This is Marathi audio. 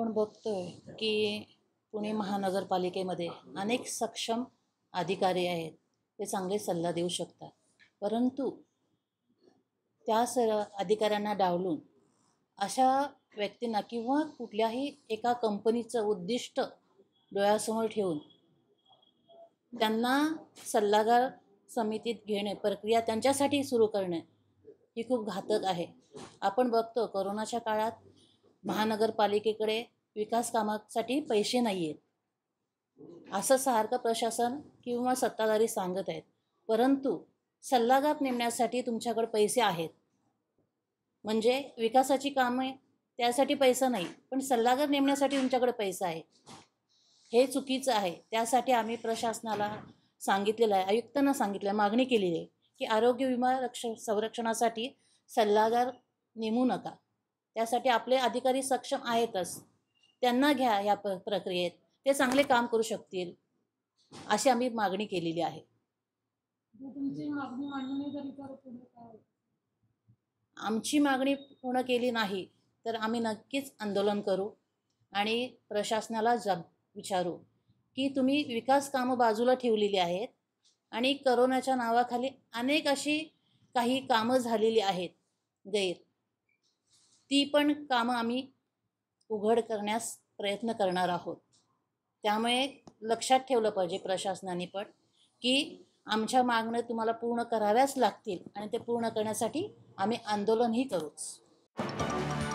आपण बघतोय की पुणे महानगरपालिकेमध्ये अनेक सक्षम अधिकारी आहेत ते चांगले सल्ला देऊ शकतात परंतु त्या स अधिकाऱ्यांना डावलून अशा व्यक्तींना किंवा कुठल्याही एका कंपनीचं उद्दिष्ट डोळ्यासमोर ठेवून त्यांना सल्लागार समितीत घेणे प्रक्रिया त्यांच्यासाठी सुरू करणे ही खूप घातक आहे आपण बघतो करोनाच्या काळात महानगरपालिकेकडे विकास कामासाठी पैसे नाही आहेत असं सारखं प्रशासन किंवा सत्ताधारी सांगत आहेत परंतु सल्लागार नेमण्यासाठी तुमच्याकडे पैसे आहेत म्हणजे विकासाची कामे त्यासाठी पैसा नाही पण सल्लागार नेमण्यासाठी तुमच्याकडे पैसा आहे हे चुकीचं आहे त्यासाठी आम्ही प्रशासनाला सांगितलेलं आहे आयुक्तांना सांगितलं आहे मागणी केलेली आहे की आरोग्य विमा रक्ष संरक्षणासाठी सल्लागार नेमू नका त्यासाठी आपले अधिकारी सक्षम आहेतच त्यांना घ्या ह्या प्रक्रियेत ते चांगले काम करू शकतील अशी आम्ही मागणी केलेली आहे आमची मागणी पूर्ण केली नाही तर आम्ही नक्कीच आंदोलन करू आणि प्रशासनाला विचारू की तुम्ही विकास कामं बाजूला ठेवलेली आहेत आणि करोनाच्या नावाखाली अनेक अशी काही कामं झालेली आहेत गैर ती पण कामं आम्ही उघड करण्यास प्रयत्न करणार आहोत त्यामुळे लक्षात ठेवलं पाहिजे प्रशासनाने पण की आमच्या मागण्या तुम्हाला पूर्ण कराव्याच लागतील आणि ते पूर्ण करण्यासाठी आम्ही आंदोलनही करूच